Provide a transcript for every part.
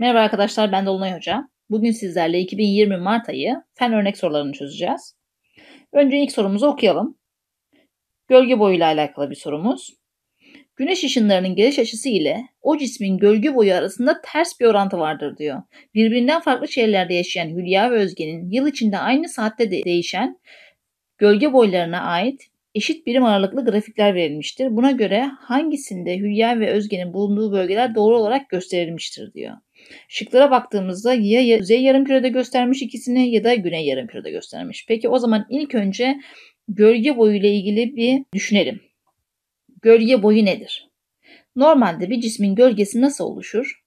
Merhaba arkadaşlar ben Dolunay Hoca. Bugün sizlerle 2020 Mart ayı fen örnek sorularını çözeceğiz. Önce ilk sorumuzu okuyalım. Gölge boyuyla alakalı bir sorumuz. Güneş ışınlarının geliş açısı ile o cismin gölge boyu arasında ters bir orantı vardır diyor. Birbirinden farklı şehirlerde yaşayan Hülya ve Özge'nin yıl içinde aynı saatte de değişen gölge boylarına ait eşit birim aralıklı grafikler verilmiştir. Buna göre hangisinde Hülya ve Özge'nin bulunduğu bölgeler doğru olarak gösterilmiştir diyor. Şıklara baktığımızda ya kuzey yarımkürede göstermiş ikisini ya da güney yarımkürede göstermiş. Peki o zaman ilk önce gölge boyu ile ilgili bir düşünelim. Gölge boyu nedir? Normalde bir cismin gölgesi nasıl oluşur?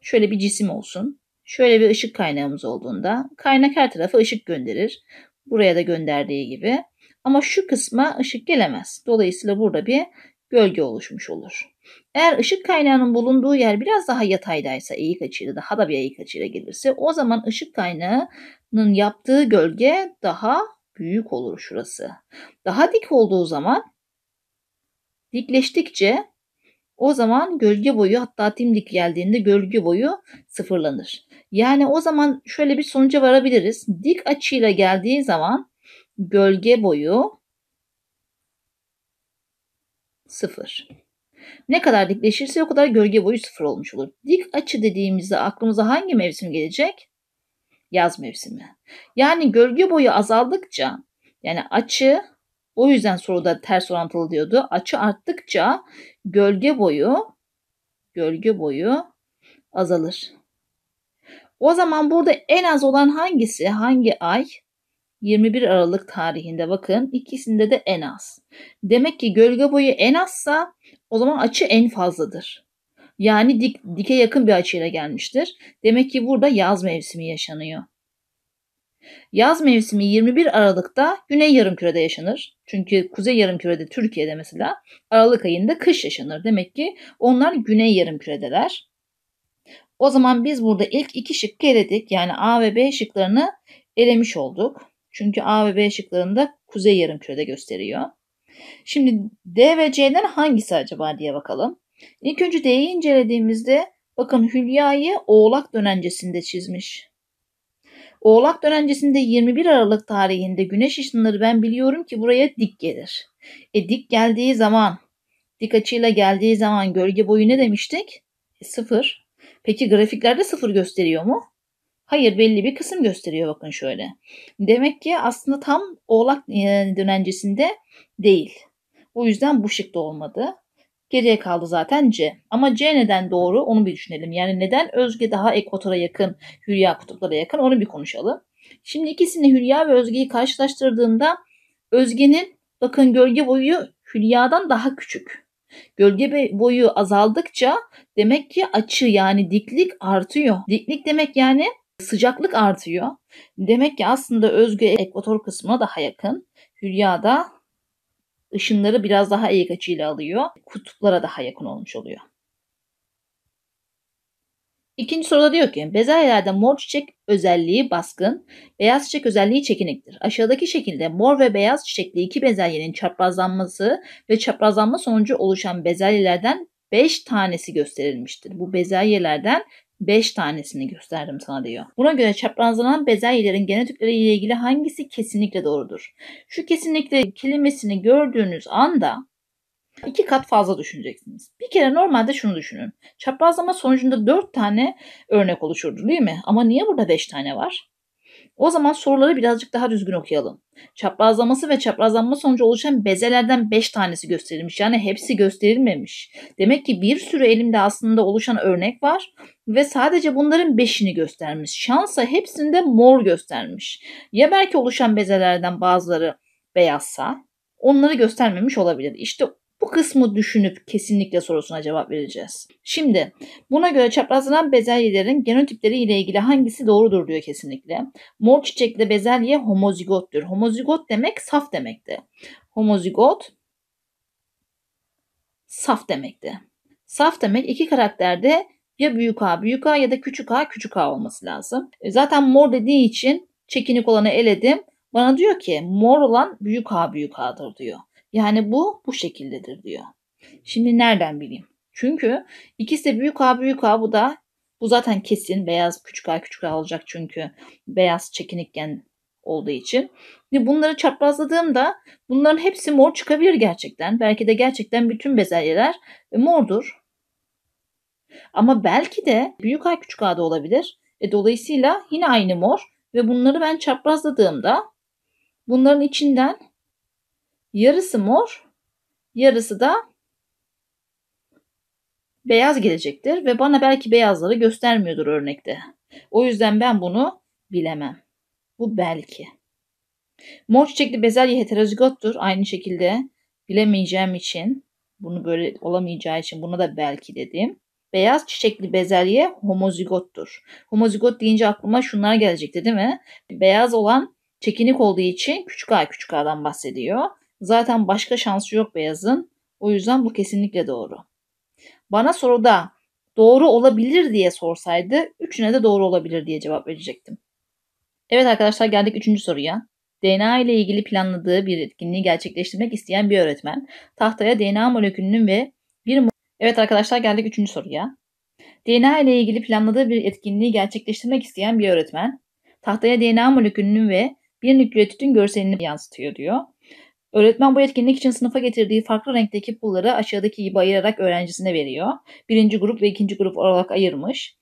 Şöyle bir cisim olsun. Şöyle bir ışık kaynağımız olduğunda kaynak her tarafa ışık gönderir. Buraya da gönderdiği gibi. Ama şu kısma ışık gelemez. Dolayısıyla burada bir gölge oluşmuş olur. Eğer ışık kaynağının bulunduğu yer biraz daha yataydaysa eğik açıyla daha da bir eğik açıyla gelirse o zaman ışık kaynağının yaptığı gölge daha büyük olur şurası. Daha dik olduğu zaman dikleştikçe o zaman gölge boyu hatta dimdik geldiğinde gölge boyu sıfırlanır. Yani o zaman şöyle bir sonuca varabiliriz. Dik açıyla geldiği zaman gölge boyu sıfır. Ne kadar dikleşirse o kadar gölge boyu sıfır olmuş olur. Dik açı dediğimizde aklımıza hangi mevsim gelecek? Yaz mevsimi. Yani gölge boyu azaldıkça yani açı o yüzden soruda ters orantılı diyordu. Açı arttıkça gölge boyu gölge boyu azalır. O zaman burada en az olan hangisi? Hangi ay? 21 Aralık tarihinde bakın ikisinde de en az. Demek ki gölge boyu en azsa o zaman açı en fazladır. Yani dik, dike yakın bir açıyla gelmiştir. Demek ki burada yaz mevsimi yaşanıyor. Yaz mevsimi 21 Aralık'ta Güney Yarımküre'de yaşanır. Çünkü Kuzey Yarımküre'de Türkiye'de mesela Aralık ayında kış yaşanır. Demek ki onlar Güney Yarımküre'deler. O zaman biz burada ilk iki şıkkı eledik. Yani A ve B şıklarını elemiş olduk. Çünkü A ve B şıklarında kuzey yarımkürede gösteriyor. Şimdi D ve C'den hangisi acaba diye bakalım. İlk önce D'yi incelediğimizde bakın Hülya'yı Oğlak dönencesinde çizmiş. Oğlak dönencesinde 21 Aralık tarihinde güneş ışınları ben biliyorum ki buraya dik gelir. E dik geldiği zaman, dik açıyla geldiği zaman gölge boyu ne demiştik? E, sıfır. Peki grafiklerde sıfır gösteriyor mu? Hayır belli bir kısım gösteriyor bakın şöyle. Demek ki aslında tam oğlak e, dönencesinde değil. O yüzden bu şıkta olmadı. Geriye kaldı zaten C. Ama C neden doğru onu bir düşünelim. Yani neden Özge daha ekvatora yakın, Hülya kutuplara yakın onu bir konuşalım. Şimdi ikisini Hülya ve Özge'yi karşılaştırdığında Özge'nin bakın gölge boyu Hülya'dan daha küçük. Gölge boyu azaldıkça demek ki açı yani diklik artıyor. Diklik demek yani Sıcaklık artıyor. Demek ki aslında Özgü ekvator kısmına daha yakın. Hülya da ışınları biraz daha eğik açıyla alıyor. Kutuplara daha yakın olmuş oluyor. İkinci soruda diyor ki bezelyelerde mor çiçek özelliği baskın, beyaz çiçek özelliği çekiniktir. Aşağıdaki şekilde mor ve beyaz çiçekli iki bezelyenin çaprazlanması ve çaprazlanma sonucu oluşan bezelyelerden 5 tanesi gösterilmiştir. Bu bezelyelerden 5 tanesini gösterdim sana diyor. Buna göre çaprazlanan bezelyelerin genotipleri ile ilgili hangisi kesinlikle doğrudur? Şu kesinlikle kelimesini gördüğünüz anda iki kat fazla düşüneceksiniz. Bir kere normalde şunu düşünün. Çaprazlama sonucunda 4 tane örnek oluşurdu değil mi? Ama niye burada 5 tane var? O zaman soruları birazcık daha düzgün okuyalım. Çaprazlaması ve çaprazlanma sonucu oluşan bezelerden 5 tanesi gösterilmiş. Yani hepsi gösterilmemiş. Demek ki bir sürü elimde aslında oluşan örnek var ve sadece bunların 5'ini göstermiş. Şansa hepsinde mor göstermiş. Ya belki oluşan bezelerden bazıları beyazsa onları göstermemiş olabilir. İşte bu kısmı düşünüp kesinlikle sorusuna cevap vereceğiz. Şimdi buna göre çaprazlanan bezelyelerin genotipleri ile ilgili hangisi doğrudur diyor kesinlikle. Mor çiçekli bezelye homozigottur. Homozigot demek saf demekti. Homozigot saf demekti. Saf demek iki karakterde ya büyük A büyük A ya da küçük A küçük A olması lazım. E, zaten mor dediği için çekinik olanı eledim. Bana diyor ki mor olan büyük A büyük A'dır diyor. Yani bu bu şekildedir diyor. Şimdi nereden bileyim? Çünkü ikisi de büyük A büyük A bu da bu zaten kesin beyaz küçük A küçük A olacak çünkü beyaz çekinikken olduğu için. Şimdi bunları çaprazladığımda bunların hepsi mor çıkabilir gerçekten. Belki de gerçekten bütün bezelyeler e, mordur. Ama belki de büyük A küçük A da olabilir. E, dolayısıyla yine aynı mor ve bunları ben çaprazladığımda bunların içinden yarısı mor, yarısı da beyaz gelecektir ve bana belki beyazları göstermiyordur örnekte. O yüzden ben bunu bilemem. Bu belki. Mor çiçekli bezelye heterozigottur aynı şekilde bilemeyeceğim için bunu böyle olamayacağı için buna da belki dedim. Beyaz çiçekli bezelye homozigottur. Homozigot deyince aklıma şunlar gelecekti değil mi? Beyaz olan çekinik olduğu için küçük a küçük a'dan bahsediyor. Zaten başka şansı yok beyazın. O yüzden bu kesinlikle doğru. Bana soruda doğru olabilir diye sorsaydı üçüne de doğru olabilir diye cevap verecektim. Evet arkadaşlar geldik üçüncü soruya. DNA ile ilgili planladığı bir etkinliği gerçekleştirmek isteyen bir öğretmen tahtaya DNA molekülünün ve bir Evet arkadaşlar geldik üçüncü soruya. DNA ile ilgili planladığı bir etkinliği gerçekleştirmek isteyen bir öğretmen tahtaya DNA molekülünün ve bir nükleotidin görselini yansıtıyor diyor. Öğretmen bu etkinlik için sınıfa getirdiği farklı renkteki pulları aşağıdaki gibi ayırarak öğrencisine veriyor. Birinci grup ve ikinci grup olarak ayırmış.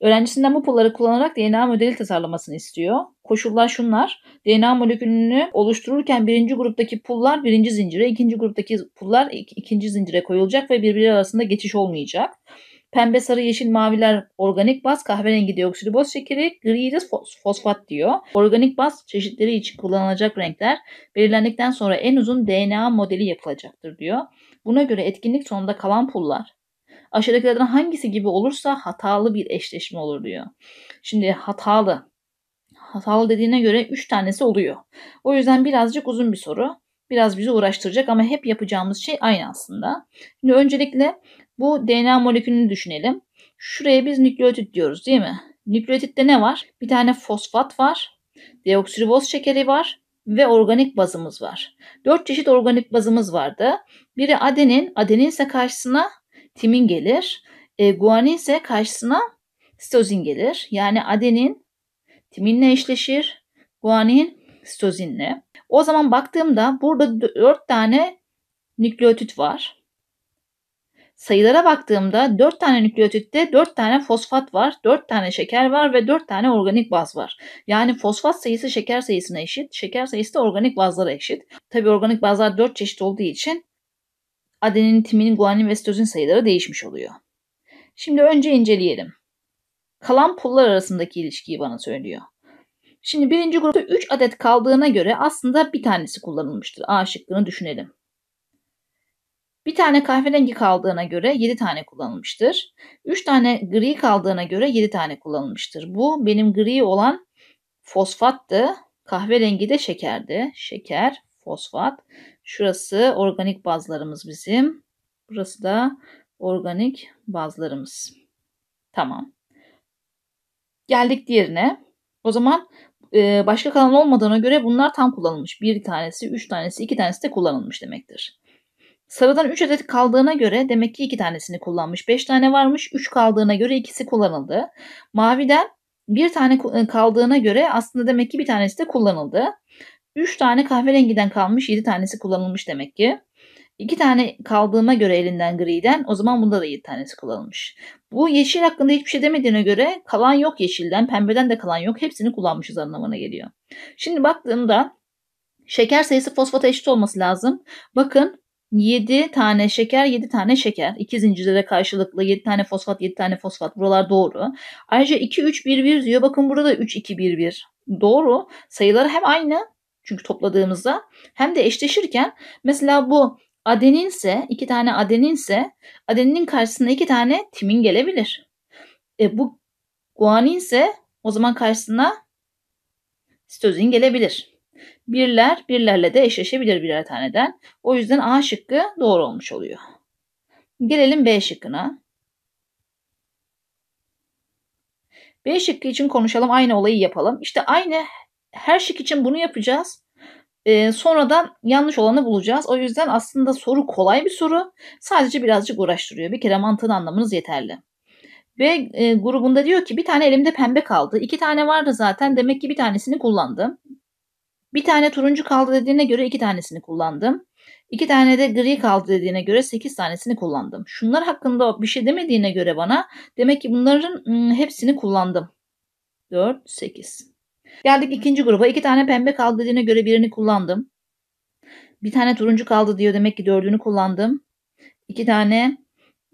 Öğrencisinden bu pulları kullanarak DNA modeli tasarlamasını istiyor. Koşullar şunlar. DNA molekülünü oluştururken birinci gruptaki pullar birinci zincire, ikinci gruptaki pullar ikinci zincire koyulacak ve birbiri arasında geçiş olmayacak. Pembe, sarı, yeşil, maviler organik baz, kahverengi dioksidi, dioksiriboz şekeri, gri de fosfat diyor. Organik baz çeşitleri için kullanılacak renkler belirlendikten sonra en uzun DNA modeli yapılacaktır diyor. Buna göre etkinlik sonunda kalan pullar aşağıdakilerden hangisi gibi olursa hatalı bir eşleşme olur diyor. Şimdi hatalı. Hatalı dediğine göre 3 tanesi oluyor. O yüzden birazcık uzun bir soru biraz bizi uğraştıracak ama hep yapacağımız şey aynı aslında. Şimdi öncelikle bu DNA molekülünü düşünelim. Şuraya biz nükleotit diyoruz değil mi? Nükleotitte ne var? Bir tane fosfat var, deoksiriboz şekeri var ve organik bazımız var. Dört çeşit organik bazımız vardı. Biri adenin, adenin ise karşısına timin gelir. E, guanin ise karşısına sitozin gelir. Yani adenin timinle eşleşir, guanin sitozinle. O zaman baktığımda burada dört tane nükleotit var. Sayılara baktığımda 4 tane nükleotitte 4 tane fosfat var, 4 tane şeker var ve 4 tane organik baz var. Yani fosfat sayısı şeker sayısına eşit, şeker sayısı da organik bazlara eşit. Tabi organik bazlar 4 çeşit olduğu için adenin, timin, guanin ve sitozin sayıları değişmiş oluyor. Şimdi önce inceleyelim. Kalan pullar arasındaki ilişkiyi bana söylüyor. Şimdi birinci grupta 3 adet kaldığına göre aslında bir tanesi kullanılmıştır. A şıkkını düşünelim. Bir tane kahverengi kaldığına göre 7 tane kullanılmıştır. 3 tane gri kaldığına göre 7 tane kullanılmıştır. Bu benim gri olan fosfattı. Kahverengi de şekerdi. Şeker, fosfat. Şurası organik bazlarımız bizim. Burası da organik bazlarımız. Tamam. Geldik diğerine. O zaman e, başka kalan olmadığına göre bunlar tam kullanılmış. Bir tanesi, üç tanesi, iki tanesi de kullanılmış demektir. Sarıdan 3 adet kaldığına göre demek ki 2 tanesini kullanmış. 5 tane varmış. 3 kaldığına göre ikisi kullanıldı. Maviden bir tane e, kaldığına göre aslında demek ki bir tanesi de kullanıldı. 3 tane kahverengiden kalmış 7 tanesi kullanılmış demek ki. 2 tane kaldığına göre elinden griden o zaman bunda da 7 tanesi kullanılmış. Bu yeşil hakkında hiçbir şey demediğine göre kalan yok yeşilden pembeden de kalan yok hepsini kullanmışız anlamına geliyor. Şimdi baktığımda şeker sayısı fosfata eşit olması lazım. Bakın 7 tane şeker, 7 tane şeker. İki zincirde de karşılıklı 7 tane fosfat, 7 tane fosfat. Buralar doğru. Ayrıca 2 3 1 1 diyor. Bakın burada da 3 2 1 1. Doğru. Sayıları hem aynı çünkü topladığımızda hem de eşleşirken mesela bu adeninse, iki tane adeninse adeninin karşısında iki tane timin gelebilir. E bu guaninse o zaman karşısına sitozin gelebilir. Birler birlerle de eşleşebilir birer taneden. O yüzden A şıkkı doğru olmuş oluyor. Gelelim B şıkkına. B şıkkı için konuşalım aynı olayı yapalım. İşte aynı her şık için bunu yapacağız. Ee, sonradan yanlış olanı bulacağız. O yüzden aslında soru kolay bir soru. Sadece birazcık uğraştırıyor. Bir kere mantığın anlamınız yeterli. B e, grubunda diyor ki bir tane elimde pembe kaldı. İki tane vardı zaten demek ki bir tanesini kullandım. Bir tane turuncu kaldı dediğine göre iki tanesini kullandım. İki tane de gri kaldı dediğine göre sekiz tanesini kullandım. Şunlar hakkında bir şey demediğine göre bana demek ki bunların hepsini kullandım. 4, 8. Geldik ikinci gruba. İki tane pembe kaldı dediğine göre birini kullandım. Bir tane turuncu kaldı diyor. Demek ki dördünü kullandım. İki tane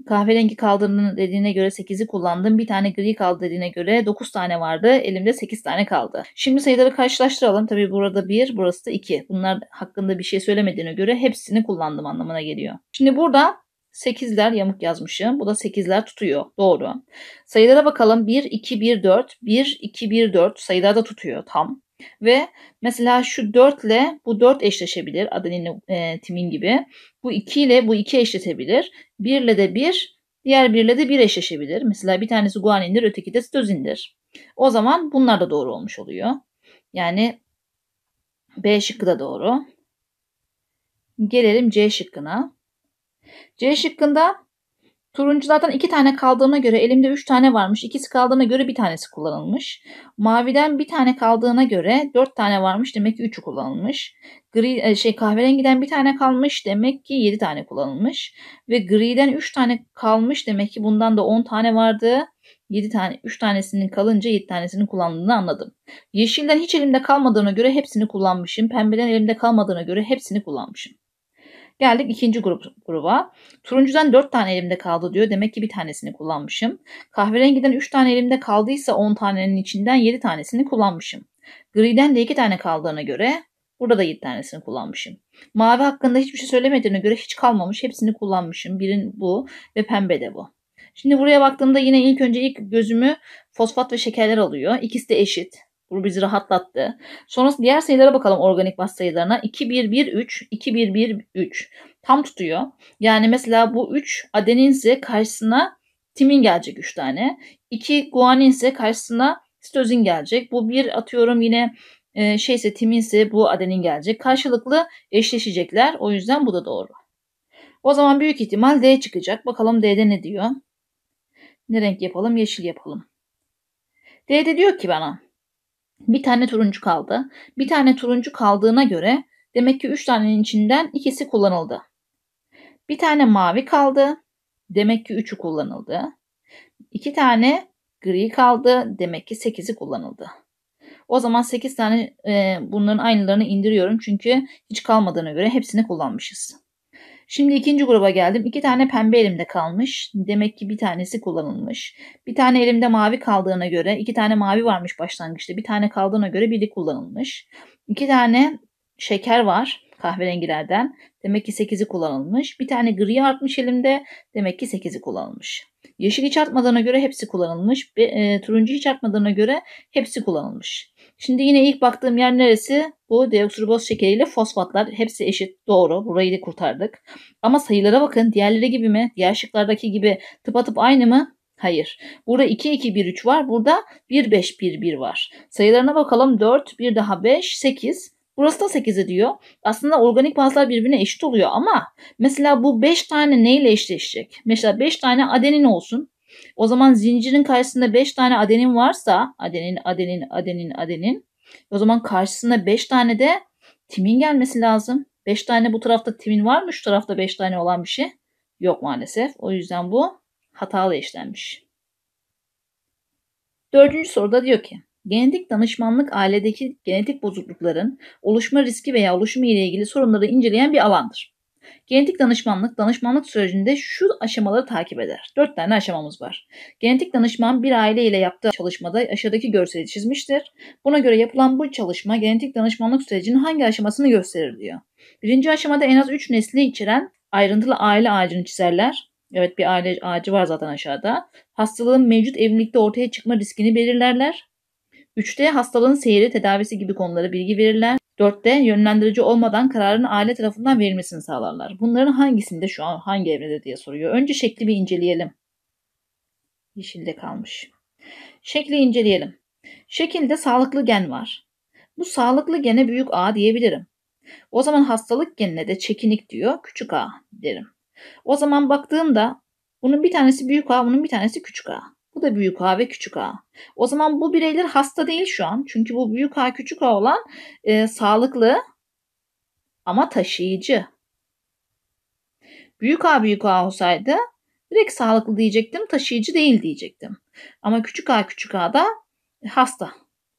kahverengi kaldığının dediğine göre 8'i kullandım. Bir tane gri kaldı dediğine göre 9 tane vardı. Elimde 8 tane kaldı. Şimdi sayıları karşılaştıralım. Tabii burada 1, burası da 2. Bunlar hakkında bir şey söylemediğine göre hepsini kullandım anlamına geliyor. Şimdi burada 8'ler yamuk yazmışım. Bu da 8'ler tutuyor. Doğru. Sayılara bakalım. 1, 2, 1, 4. 1, 2, 1, 4 sayılar da tutuyor tam. Ve mesela şu 4 ile bu 4 eşleşebilir. adenin, e, timin gibi. Bu 2 ile bu 2 eşleşebilir. 1 ile de 1, diğer 1 ile de 1 eşleşebilir. Mesela bir tanesi guanindir, öteki de sitozindir. O zaman bunlar da doğru olmuş oluyor. Yani B şıkkı da doğru. Gelelim C şıkkına. C şıkkında Turunculardan iki tane kaldığına göre elimde üç tane varmış. İkisi kaldığına göre bir tanesi kullanılmış. Maviden bir tane kaldığına göre dört tane varmış. Demek ki üçü kullanılmış. Gri, e, şey kahverengiden bir tane kalmış. Demek ki yedi tane kullanılmış. Ve griden üç tane kalmış. Demek ki bundan da on tane vardı. 7 tane 3 tanesinin kalınca 7 tanesinin kullandığını anladım. Yeşilden hiç elimde kalmadığına göre hepsini kullanmışım. Pembeden elimde kalmadığına göre hepsini kullanmışım. Geldik ikinci grup, gruba. Turuncudan 4 tane elimde kaldı diyor. Demek ki bir tanesini kullanmışım. Kahverengiden 3 tane elimde kaldıysa 10 tanenin içinden 7 tanesini kullanmışım. Griden de 2 tane kaldığına göre burada da 7 tanesini kullanmışım. Mavi hakkında hiçbir şey söylemediğine göre hiç kalmamış. Hepsini kullanmışım. Birin bu ve pembe de bu. Şimdi buraya baktığımda yine ilk önce ilk gözümü fosfat ve şekerler alıyor. İkisi de eşit. Bu bizi rahatlattı. Sonra diğer sayılara bakalım organik bas sayılarına. 2, 1, 1, 3, 2, 1, 1, 3. Tam tutuyor. Yani mesela bu 3 adeninse karşısına timin gelecek 3 tane. 2 guaninse karşısına sitozin gelecek. Bu 1 atıyorum yine e, şeyse timinse bu adenin gelecek. Karşılıklı eşleşecekler. O yüzden bu da doğru. O zaman büyük ihtimal D çıkacak. Bakalım D'de ne diyor? Ne renk yapalım? Yeşil yapalım. D'de diyor ki bana bir tane turuncu kaldı. Bir tane turuncu kaldığına göre demek ki 3 tanenin içinden ikisi kullanıldı. Bir tane mavi kaldı. Demek ki 3'ü kullanıldı. 2 tane gri kaldı. Demek ki 8'i kullanıldı. O zaman 8 tane e, bunların aynılarını indiriyorum. Çünkü hiç kalmadığına göre hepsini kullanmışız. Şimdi ikinci gruba geldim. İki tane pembe elimde kalmış. Demek ki bir tanesi kullanılmış. Bir tane elimde mavi kaldığına göre iki tane mavi varmış başlangıçta. Bir tane kaldığına göre biri kullanılmış. İki tane şeker var kahverengilerden. Demek ki 8'i kullanılmış. Bir tane gri artmış elimde. Demek ki 8'i kullanılmış. Yeşil hiç artmadığına göre hepsi kullanılmış. E, turuncu hiç artmadığına göre hepsi kullanılmış. Şimdi yine ilk baktığım yer neresi? Bu deoksiriboz şekeriyle fosfatlar. Hepsi eşit. Doğru. Burayı da kurtardık. Ama sayılara bakın. Diğerleri gibi mi? Diğer şıklardaki gibi tıpatıp aynı mı? Hayır. Burada 2 2 1 3 var. Burada 1 5 1 1 var. Sayılarına bakalım. 4 bir daha 5 8. Burası da 8 diyor. Aslında organik bazlar birbirine eşit oluyor ama mesela bu 5 tane neyle eşleşecek? Mesela 5 tane adenin olsun. O zaman zincirin karşısında 5 tane adenin varsa adenin, adenin, adenin, adenin. O zaman karşısında 5 tane de timin gelmesi lazım. 5 tane bu tarafta timin var mı? Şu tarafta 5 tane olan bir şey yok maalesef. O yüzden bu hatalı işlenmiş. Dördüncü soruda diyor ki Genetik danışmanlık ailedeki genetik bozuklukların oluşma riski veya oluşumu ile ilgili sorunları inceleyen bir alandır. Genetik danışmanlık, danışmanlık sürecinde şu aşamaları takip eder. Dört tane aşamamız var. Genetik danışman bir aile ile yaptığı çalışmada aşağıdaki görseli çizmiştir. Buna göre yapılan bu çalışma genetik danışmanlık sürecinin hangi aşamasını gösterir diyor. Birinci aşamada en az üç nesli içeren ayrıntılı aile ağacını çizerler. Evet bir aile ağacı var zaten aşağıda. Hastalığın mevcut evlilikte ortaya çıkma riskini belirlerler. 3'te hastalığın seyri, tedavisi gibi konulara bilgi verirler. Dörtte yönlendirici olmadan kararın aile tarafından verilmesini sağlarlar. Bunların hangisinde şu an hangi evrede diye soruyor. Önce şekli bir inceleyelim. Yeşilde kalmış. Şekli inceleyelim. Şekilde sağlıklı gen var. Bu sağlıklı gene büyük A diyebilirim. O zaman hastalık genine de çekinik diyor küçük A derim. O zaman baktığımda bunun bir tanesi büyük A, bunun bir tanesi küçük A. Bu da büyük A ve küçük A. O zaman bu bireyler hasta değil şu an. Çünkü bu büyük A küçük A olan e, sağlıklı ama taşıyıcı. Büyük A büyük A olsaydı direkt sağlıklı diyecektim, taşıyıcı değil diyecektim. Ama küçük A küçük A da hasta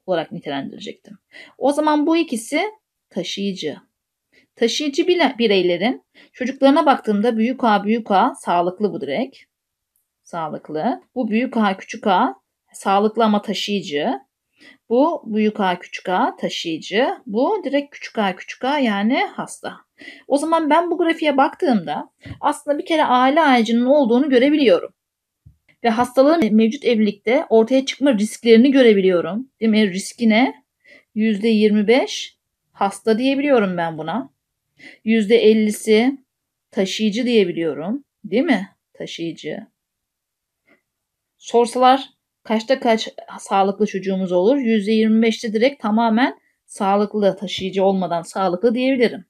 olarak nitelendirecektim. O zaman bu ikisi taşıyıcı. Taşıyıcı bireylerin çocuklarına baktığımda büyük A büyük A sağlıklı bu direkt sağlıklı. Bu büyük A küçük A sağlıklı ama taşıyıcı. Bu büyük A küçük A taşıyıcı. Bu direkt küçük A küçük A yani hasta. O zaman ben bu grafiğe baktığımda aslında bir kere aile ağacının olduğunu görebiliyorum. Ve hastalığın mevcut evlilikte ortaya çıkma risklerini görebiliyorum. Değil mi? Riski ne? %25 hasta diyebiliyorum ben buna. %50'si taşıyıcı diyebiliyorum. Değil mi? Taşıyıcı. Sorsalar kaçta kaç sağlıklı çocuğumuz olur? %25'te direkt tamamen sağlıklı taşıyıcı olmadan sağlıklı diyebilirim.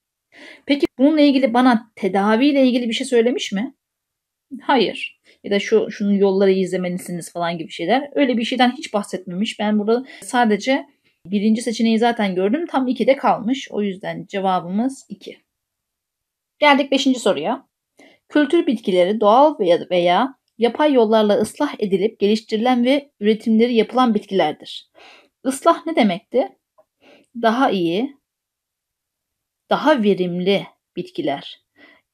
Peki bununla ilgili bana tedaviyle ilgili bir şey söylemiş mi? Hayır. Ya da şu şunun yolları izlemelisiniz falan gibi şeyler. Öyle bir şeyden hiç bahsetmemiş. Ben burada sadece birinci seçeneği zaten gördüm. Tam 2'de kalmış. O yüzden cevabımız 2. Geldik 5. soruya. Kültür bitkileri doğal veya, veya yapay yollarla ıslah edilip geliştirilen ve üretimleri yapılan bitkilerdir. Islah ne demekti? Daha iyi, daha verimli bitkiler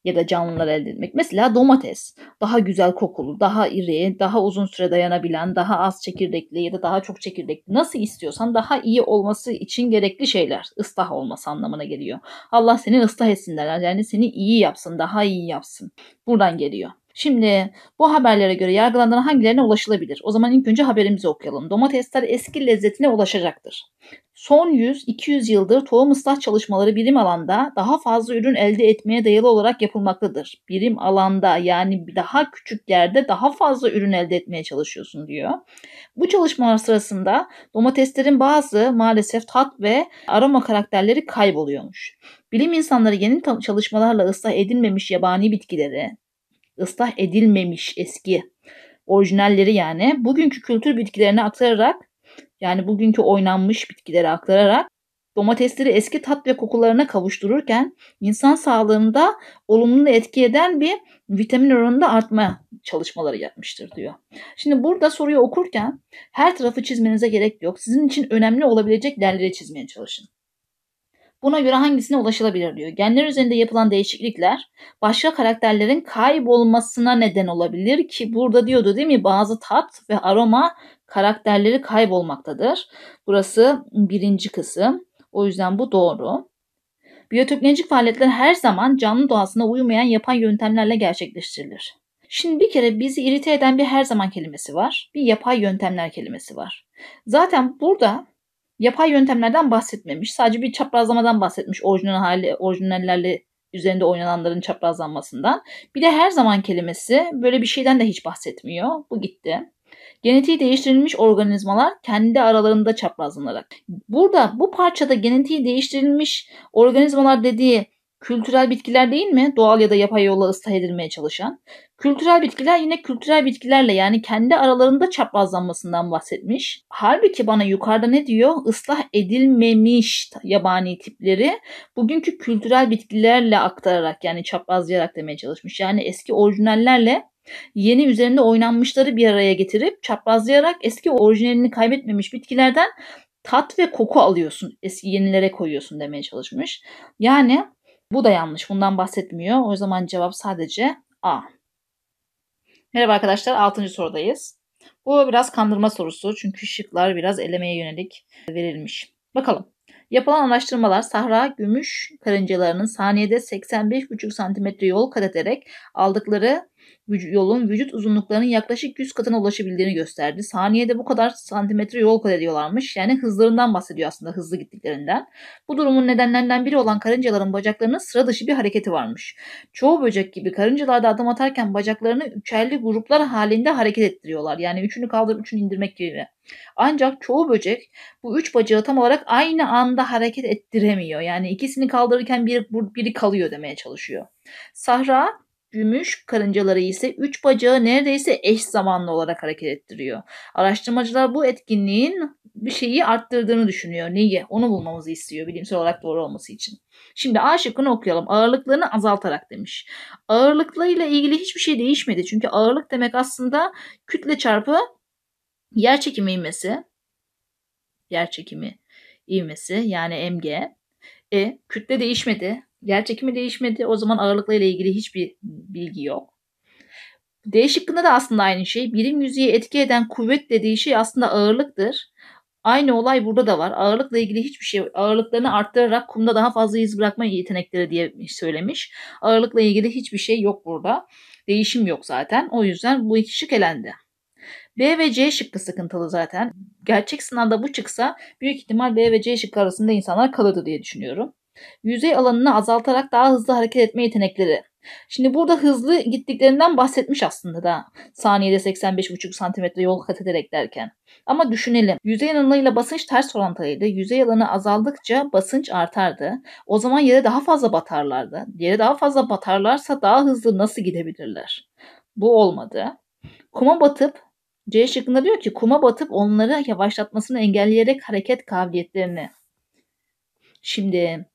ya da canlılar elde etmek. Mesela domates daha güzel kokulu, daha iri, daha uzun süre dayanabilen, daha az çekirdekli ya da daha çok çekirdekli nasıl istiyorsan daha iyi olması için gerekli şeyler. Islah olması anlamına geliyor. Allah seni ıslah etsin derler. Yani seni iyi yapsın, daha iyi yapsın. Buradan geliyor. Şimdi bu haberlere göre yargılanan hangilerine ulaşılabilir? O zaman ilk önce haberimizi okuyalım. Domatesler eski lezzetine ulaşacaktır. Son 100-200 yıldır tohum ıslah çalışmaları birim alanda daha fazla ürün elde etmeye dayalı olarak yapılmaktadır. Birim alanda yani daha küçük yerde daha fazla ürün elde etmeye çalışıyorsun diyor. Bu çalışmalar sırasında domateslerin bazı maalesef tat ve aroma karakterleri kayboluyormuş. Bilim insanları yeni çalışmalarla ıslah edilmemiş yabani bitkileri, ıslah edilmemiş eski orijinalleri yani bugünkü kültür bitkilerine aktararak yani bugünkü oynanmış bitkilere aktararak domatesleri eski tat ve kokularına kavuştururken insan sağlığında olumlu etki eden bir vitamin oranında artma çalışmaları yapmıştır diyor. Şimdi burada soruyu okurken her tarafı çizmenize gerek yok. Sizin için önemli olabilecek yerleri çizmeye çalışın. Buna göre hangisine ulaşılabilir diyor. Genler üzerinde yapılan değişiklikler başka karakterlerin kaybolmasına neden olabilir ki burada diyordu değil mi? Bazı tat ve aroma karakterleri kaybolmaktadır. Burası birinci kısım. O yüzden bu doğru. Biyoteknolojik faaliyetler her zaman canlı doğasına uymayan yapay yöntemlerle gerçekleştirilir. Şimdi bir kere bizi irite eden bir her zaman kelimesi var. Bir yapay yöntemler kelimesi var. Zaten burada yapay yöntemlerden bahsetmemiş. Sadece bir çaprazlamadan bahsetmiş orijinal hali, orijinallerle üzerinde oynananların çaprazlanmasından. Bir de her zaman kelimesi böyle bir şeyden de hiç bahsetmiyor. Bu gitti. Genetiği değiştirilmiş organizmalar kendi aralarında çaprazlanarak. Burada bu parçada genetiği değiştirilmiş organizmalar dediği Kültürel bitkiler değil mi? Doğal ya da yapay yolla ıslah edilmeye çalışan. Kültürel bitkiler yine kültürel bitkilerle yani kendi aralarında çaprazlanmasından bahsetmiş. Halbuki bana yukarıda ne diyor? Islah edilmemiş yabani tipleri bugünkü kültürel bitkilerle aktararak yani çaprazlayarak demeye çalışmış. Yani eski orijinallerle Yeni üzerinde oynanmışları bir araya getirip çaprazlayarak eski orijinalini kaybetmemiş bitkilerden tat ve koku alıyorsun. Eski yenilere koyuyorsun demeye çalışmış. Yani bu da yanlış. Bundan bahsetmiyor. O zaman cevap sadece A. Merhaba arkadaşlar. 6. sorudayız. Bu biraz kandırma sorusu. Çünkü şıklar biraz elemeye yönelik verilmiş. Bakalım. Yapılan araştırmalar sahra gümüş karıncalarının saniyede 85,5 cm yol kat ederek aldıkları yolun vücut uzunluklarının yaklaşık 100 katına ulaşabildiğini gösterdi. Saniyede bu kadar santimetre yol kat ediyorlarmış. Yani hızlarından bahsediyor aslında hızlı gittiklerinden. Bu durumun nedenlerinden biri olan karıncaların bacaklarının sıra dışı bir hareketi varmış. Çoğu böcek gibi karıncalar da adım atarken bacaklarını üçerli gruplar halinde hareket ettiriyorlar. Yani üçünü kaldırıp üçünü indirmek gibi. Ancak çoğu böcek bu üç bacağı tam olarak aynı anda hareket ettiremiyor. Yani ikisini kaldırırken biri, biri kalıyor demeye çalışıyor. Sahra gümüş karıncaları ise üç bacağı neredeyse eş zamanlı olarak hareket ettiriyor. Araştırmacılar bu etkinliğin bir şeyi arttırdığını düşünüyor. Niye? Onu bulmamızı istiyor bilimsel olarak doğru olması için. Şimdi A şıkkını okuyalım. Ağırlıklarını azaltarak demiş. Ağırlıklarıyla ilgili hiçbir şey değişmedi. Çünkü ağırlık demek aslında kütle çarpı yer çekimi ivmesi. Yer çekimi ivmesi yani mg. E kütle değişmedi. Yer çekimi değişmedi. O zaman ağırlıkla ilgili hiçbir bilgi yok. D şıkkında da aslında aynı şey. Birim yüzeyi etki eden kuvvet dediği şey aslında ağırlıktır. Aynı olay burada da var. Ağırlıkla ilgili hiçbir şey ağırlıklarını arttırarak kumda daha fazla iz bırakma yetenekleri diye söylemiş. Ağırlıkla ilgili hiçbir şey yok burada. Değişim yok zaten. O yüzden bu iki şık elendi. B ve C şıkkı sıkıntılı zaten. Gerçek sınavda bu çıksa büyük ihtimal B ve C şıkkı arasında insanlar kalırdı diye düşünüyorum. Yüzey alanını azaltarak daha hızlı hareket etme yetenekleri. Şimdi burada hızlı gittiklerinden bahsetmiş aslında da saniyede 85,5 santimetre yol kat ederek derken. Ama düşünelim yüzey alanıyla basınç ters orantılıydı. Yüzey alanı azaldıkça basınç artardı. O zaman yere daha fazla batarlardı. Yere daha fazla batarlarsa daha hızlı nasıl gidebilirler? Bu olmadı. Kuma batıp C şıkkında diyor ki kuma batıp onları yavaşlatmasını engelleyerek hareket kabiliyetlerini. Şimdi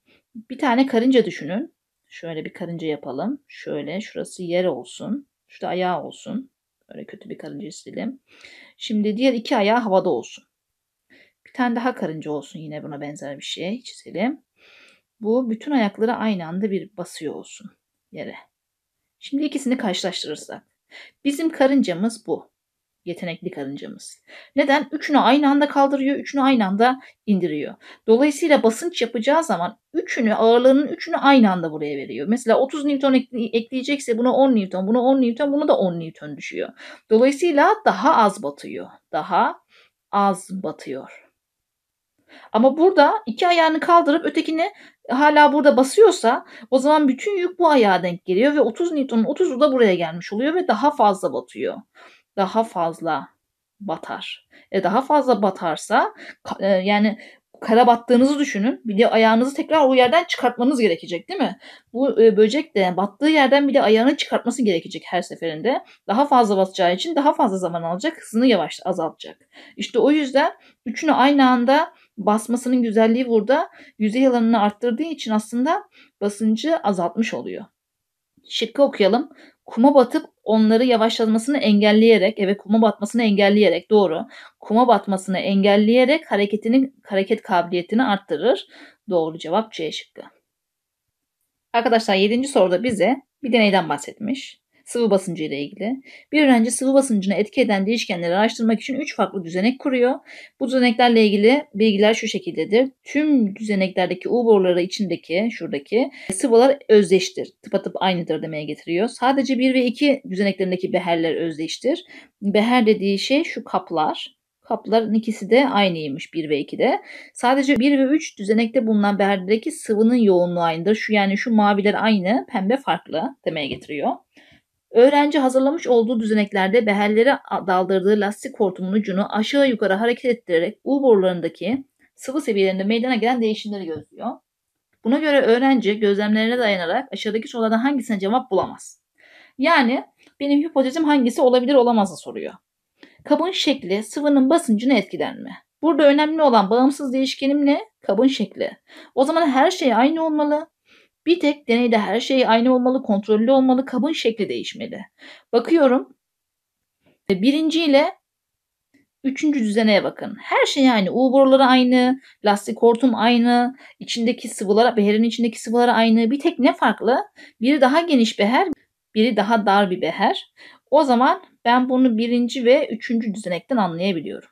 bir tane karınca düşünün. Şöyle bir karınca yapalım. Şöyle şurası yer olsun. Şurada ayağı olsun. Böyle kötü bir karınca istedim. Şimdi diğer iki ayağı havada olsun. Bir tane daha karınca olsun yine buna benzer bir şey çizelim. Bu bütün ayakları aynı anda bir basıyor olsun yere. Şimdi ikisini karşılaştırırsak. Bizim karıncamız bu yetenekli karıncamız. Neden? Üçünü aynı anda kaldırıyor, üçünü aynı anda indiriyor. Dolayısıyla basınç yapacağı zaman üçünü, ağırlığının üçünü aynı anda buraya veriyor. Mesela 30 Newton ekleyecekse buna 10 Newton, buna 10 Newton, buna da 10 Newton düşüyor. Dolayısıyla daha az batıyor. Daha az batıyor. Ama burada iki ayağını kaldırıp ötekini hala burada basıyorsa o zaman bütün yük bu ayağa denk geliyor ve 30 Newton'un 30'u da buraya gelmiş oluyor ve daha fazla batıyor daha fazla batar. E daha fazla batarsa e, yani kara battığınızı düşünün. Bir de ayağınızı tekrar o yerden çıkartmanız gerekecek değil mi? Bu e, böcek de battığı yerden bir de ayağını çıkartması gerekecek her seferinde. Daha fazla batacağı için daha fazla zaman alacak. Hızını yavaş azaltacak. İşte o yüzden üçünü aynı anda basmasının güzelliği burada. Yüzey alanını arttırdığı için aslında basıncı azaltmış oluyor. Şıkkı okuyalım. Kuma batıp onları yavaşlamasını engelleyerek eve kuma batmasını engelleyerek doğru kuma batmasını engelleyerek hareketinin hareket kabiliyetini arttırır. Doğru cevap C şıkkı. Arkadaşlar 7. soruda bize bir deneyden bahsetmiş sıvı basıncı ile ilgili. Bir öğrenci sıvı basıncını etki eden değişkenleri araştırmak için 3 farklı düzenek kuruyor. Bu düzeneklerle ilgili bilgiler şu şekildedir. Tüm düzeneklerdeki U boruları içindeki, şuradaki sıvılar özdeştir. Tıpatıp aynıdır demeye getiriyor. Sadece 1 ve 2 düzeneklerindeki beherler özdeştir. Beher dediği şey şu kaplar. Kapların ikisi de aynıymış 1 ve 2'de. Sadece 1 ve 3 düzenekte bulunan beherdeki sıvının yoğunluğu aynıdır. Şu yani şu maviler aynı, pembe farklı demeye getiriyor. Öğrenci hazırlamış olduğu düzeneklerde behellere daldırdığı lastik hortumun ucunu aşağı yukarı hareket ettirerek U borularındaki sıvı seviyelerinde meydana gelen değişimleri gözlüyor. Buna göre öğrenci gözlemlerine dayanarak aşağıdaki sorulardan hangisine cevap bulamaz. Yani benim hipotezim hangisi olabilir olamazı soruyor. Kabın şekli sıvının basıncını etkiler mi? Burada önemli olan bağımsız değişkenim ne? Kabın şekli. O zaman her şey aynı olmalı. Bir tek deneyde her şey aynı olmalı, kontrollü olmalı, kabın şekli değişmeli. Bakıyorum e, birinci ile üçüncü düzeneye bakın. Her şey aynı. U boruları aynı, lastik hortum aynı, içindeki sıvılara, beherin içindeki sıvılara aynı. Bir tek ne farklı? Biri daha geniş beher, biri daha dar bir beher. O zaman ben bunu birinci ve üçüncü düzenekten anlayabiliyorum.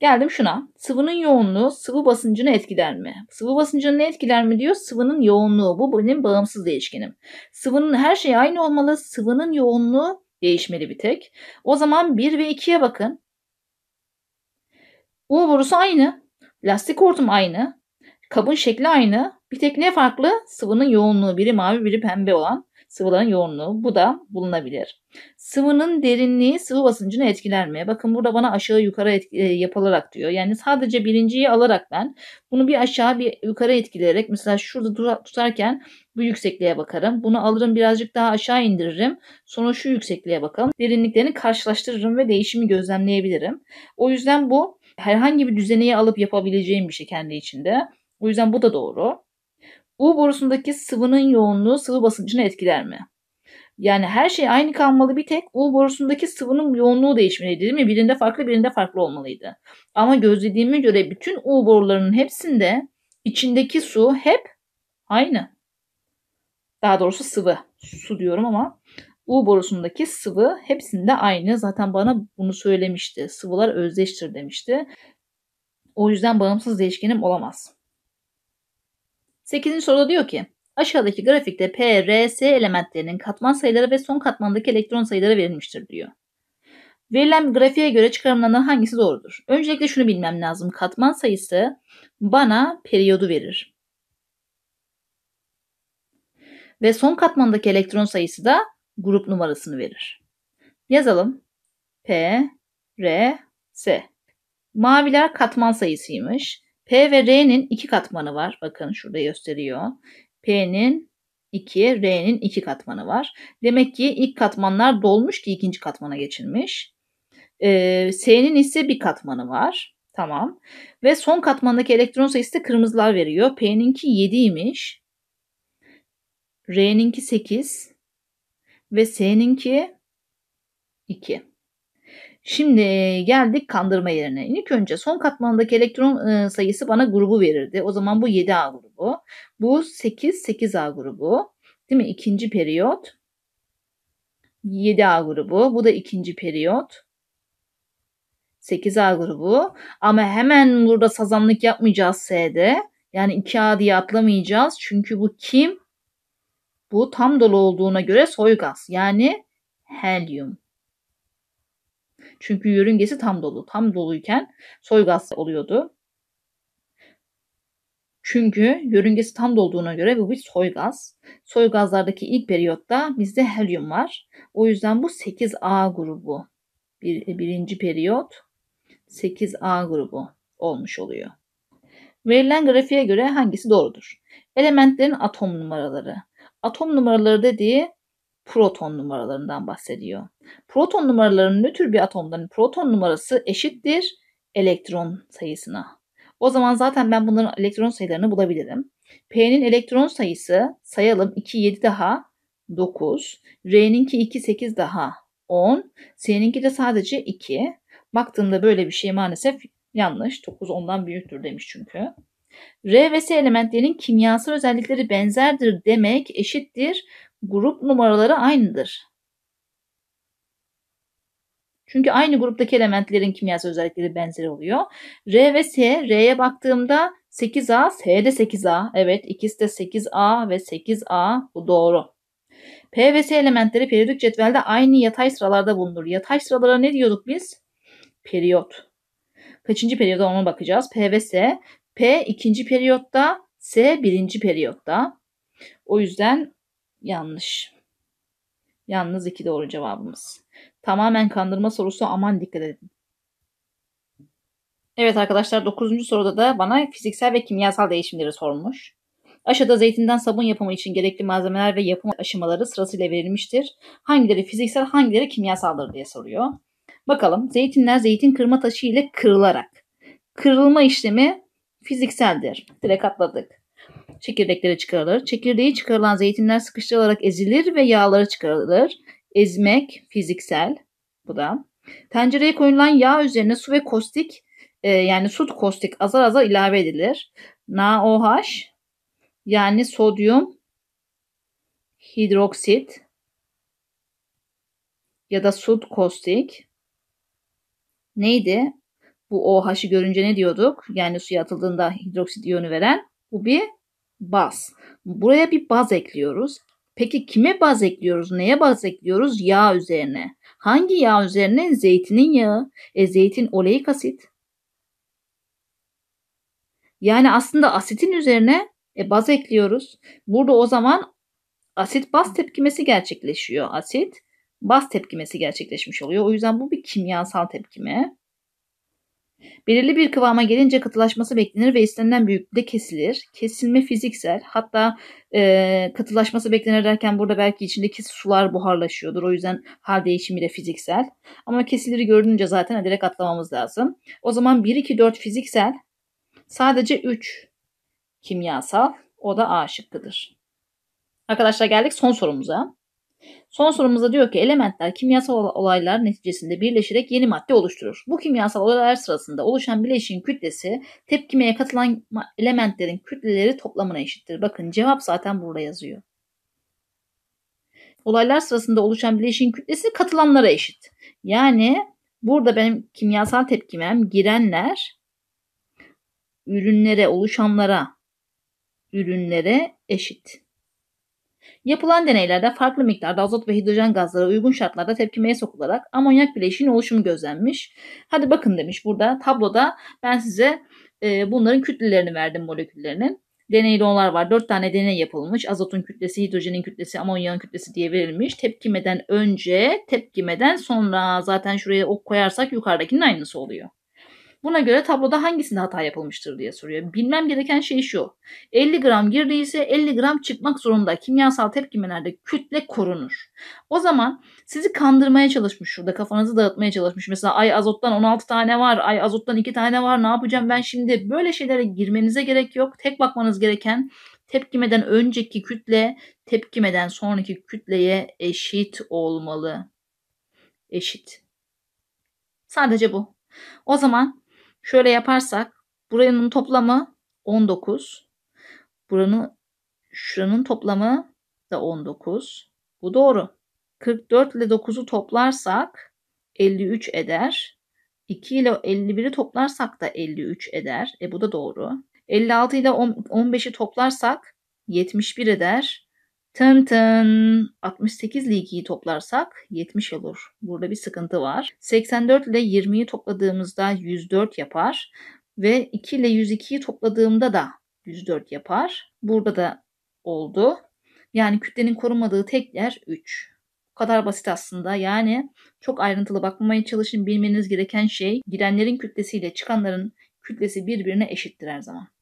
Geldim şuna. Sıvının yoğunluğu sıvı basıncını etkiler mi? Sıvı basıncını ne etkiler mi diyor? Sıvının yoğunluğu. Bu benim bağımsız değişkenim. Sıvının her şey aynı olmalı. Sıvının yoğunluğu değişmeli bir tek. O zaman 1 ve 2'ye bakın. U borusu aynı. Lastik hortum aynı. Kabın şekli aynı. Bir tek ne farklı? Sıvının yoğunluğu. Biri mavi biri pembe olan sıvıların yoğunluğu. Bu da bulunabilir. Sıvının derinliği sıvı basıncını etkiler mi? Bakın burada bana aşağı yukarı etki, e, yapılarak diyor. Yani sadece birinciyi alarak ben bunu bir aşağı bir yukarı etkileyerek mesela şurada tutarken bu yüksekliğe bakarım. Bunu alırım birazcık daha aşağı indiririm. Sonra şu yüksekliğe bakalım. Derinliklerini karşılaştırırım ve değişimi gözlemleyebilirim. O yüzden bu herhangi bir düzeneyi alıp yapabileceğim bir şey kendi içinde. O yüzden bu da doğru. U borusundaki sıvının yoğunluğu sıvı basıncını etkiler mi? Yani her şey aynı kalmalı bir tek U borusundaki sıvının yoğunluğu değişmeliydi değil mi? Birinde farklı birinde farklı olmalıydı. Ama gözlediğime göre bütün U borularının hepsinde içindeki su hep aynı. Daha doğrusu sıvı. Su diyorum ama U borusundaki sıvı hepsinde aynı. Zaten bana bunu söylemişti. Sıvılar özdeştir demişti. O yüzden bağımsız değişkenim olamaz. 8. soruda diyor ki aşağıdaki grafikte P, R, S elementlerinin katman sayıları ve son katmandaki elektron sayıları verilmiştir diyor. Verilen grafiğe göre çıkarımlarından hangisi doğrudur? Öncelikle şunu bilmem lazım. Katman sayısı bana periyodu verir. Ve son katmandaki elektron sayısı da grup numarasını verir. Yazalım. P, R, S. Maviler katman sayısıymış. P ve R'nin iki katmanı var. Bakın şurada gösteriyor. P'nin 2, R'nin 2 katmanı var. Demek ki ilk katmanlar dolmuş ki ikinci katmana geçilmiş. Ee, S'nin ise bir katmanı var. Tamam. Ve son katmandaki elektron sayısı da kırmızılar veriyor. P'ninki 7'ymiş. R'ninki 8. Ve S'ninki 2. Şimdi geldik kandırma yerine. İlk önce son katmandaki elektron sayısı bana grubu verirdi. O zaman bu 7A grubu. Bu 8, 8A grubu. Değil mi? İkinci periyot. 7A grubu. Bu da ikinci periyot. 8A grubu. Ama hemen burada sazanlık yapmayacağız S'de. Yani 2A diye atlamayacağız. Çünkü bu kim? Bu tam dolu olduğuna göre soy gaz. Yani helyum. Çünkü yörüngesi tam dolu. Tam doluyken soy gaz oluyordu. Çünkü yörüngesi tam dolduğuna göre bu bir soy gaz. Soy gazlardaki ilk periyotta bizde helyum var. O yüzden bu 8A grubu. Bir, birinci periyot 8A grubu olmuş oluyor. Verilen grafiğe göre hangisi doğrudur? Elementlerin atom numaraları. Atom numaraları dediği proton numaralarından bahsediyor. Proton numaralarının nötr bir atomların proton numarası eşittir elektron sayısına. O zaman zaten ben bunların elektron sayılarını bulabilirim. P'nin elektron sayısı sayalım 2 7 daha 9. R'ninki 2 8 daha 10. S'ninki de sadece 2. Baktığımda böyle bir şey maalesef yanlış. 9 10'dan büyüktür demiş çünkü. R ve S elementlerinin kimyasal özellikleri benzerdir demek eşittir grup numaraları aynıdır. Çünkü aynı gruptaki elementlerin kimyasal özellikleri benzeri oluyor. R ve S, R'ye baktığımda 8A, S de 8A. Evet ikisi de 8A ve 8A bu doğru. P ve S elementleri periyodik cetvelde aynı yatay sıralarda bulunur. Yatay sıralara ne diyorduk biz? Periyot. Kaçıncı periyoda ona bakacağız. P ve S. P ikinci periyotta, S birinci periyotta. O yüzden Yanlış. Yalnız iki doğru cevabımız. Tamamen kandırma sorusu aman dikkat edin. Evet arkadaşlar 9. soruda da bana fiziksel ve kimyasal değişimleri sormuş. aşağıda zeytinden sabun yapımı için gerekli malzemeler ve yapım aşamaları sırasıyla verilmiştir. Hangileri fiziksel hangileri kimyasaldır diye soruyor. Bakalım zeytinler zeytin kırma taşı ile kırılarak. Kırılma işlemi fizikseldir. Direkt atladık çekirdekleri çıkarılır. Çekirdeği çıkarılan zeytinler sıkıştırılarak ezilir ve yağları çıkarılır. Ezmek fiziksel bu da. Tencereye koyulan yağ üzerine su ve kostik e, yani sud kostik azar azar ilave edilir. NaOH yani sodyum hidroksit ya da sud kostik neydi? Bu OH'ı görünce ne diyorduk? Yani suya atıldığında hidroksit iyonu veren bu bir baz. Buraya bir baz ekliyoruz. Peki kime baz ekliyoruz? Neye baz ekliyoruz? Yağ üzerine. Hangi yağ üzerine? Zeytinin yağı. E zeytin oleik asit. Yani aslında asitin üzerine e, baz ekliyoruz. Burada o zaman asit baz tepkimesi gerçekleşiyor. Asit baz tepkimesi gerçekleşmiş oluyor. O yüzden bu bir kimyasal tepkime. Belirli bir kıvama gelince katılaşması beklenir ve istenilen büyüklükte kesilir. Kesilme fiziksel hatta e, katılaşması beklenir derken burada belki içindeki sular buharlaşıyordur. O yüzden hal değişimi de fiziksel. Ama kesileri görününce zaten direkt atlamamız lazım. O zaman 1, 2, 4 fiziksel sadece 3 kimyasal o da A şıkkıdır. Arkadaşlar geldik son sorumuza. Son sorumuzda diyor ki elementler kimyasal olaylar neticesinde birleşerek yeni madde oluşturur. Bu kimyasal olaylar sırasında oluşan bileşiğin kütlesi tepkimeye katılan elementlerin kütleleri toplamına eşittir. Bakın cevap zaten burada yazıyor. Olaylar sırasında oluşan bileşiğin kütlesi katılanlara eşit. Yani burada benim kimyasal tepkimem girenler ürünlere, oluşanlara, ürünlere eşit. Yapılan deneylerde farklı miktarda azot ve hidrojen gazları uygun şartlarda tepkimeye sokularak amonyak bileşiğinin oluşumu gözlenmiş. Hadi bakın demiş burada tabloda ben size e, bunların kütlelerini verdim moleküllerinin. Deneyli onlar var. 4 tane deney yapılmış. Azotun kütlesi, hidrojenin kütlesi, amonyağın kütlesi diye verilmiş. Tepkimeden önce, tepkimeden sonra zaten şuraya ok koyarsak yukarıdakinin aynısı oluyor. Buna göre tabloda hangisinde hata yapılmıştır diye soruyor. Bilmem gereken şey şu. 50 gram girdiyse 50 gram çıkmak zorunda. Kimyasal tepkimelerde kütle korunur. O zaman sizi kandırmaya çalışmış şurada kafanızı dağıtmaya çalışmış. Mesela ay azottan 16 tane var, ay azottan 2 tane var ne yapacağım ben şimdi? Böyle şeylere girmenize gerek yok. Tek bakmanız gereken tepkimeden önceki kütle tepkimeden sonraki kütleye eşit olmalı. Eşit. Sadece bu. O zaman Şöyle yaparsak buranın toplamı 19. Buranın şuranın toplamı da 19. Bu doğru. 44 ile 9'u toplarsak 53 eder. 2 ile 51'i toplarsak da 53 eder. E bu da doğru. 56 ile 15'i toplarsak 71 eder. Tın tın 68 ile toplarsak 70 olur. Burada bir sıkıntı var. 84 ile 20'yi topladığımızda 104 yapar. Ve 2 ile 102'yi topladığımda da 104 yapar. Burada da oldu. Yani kütlenin korunmadığı tek yer 3. Bu kadar basit aslında. Yani çok ayrıntılı bakmaya çalışın. Bilmeniz gereken şey girenlerin kütlesiyle çıkanların kütlesi birbirine eşittir her zaman.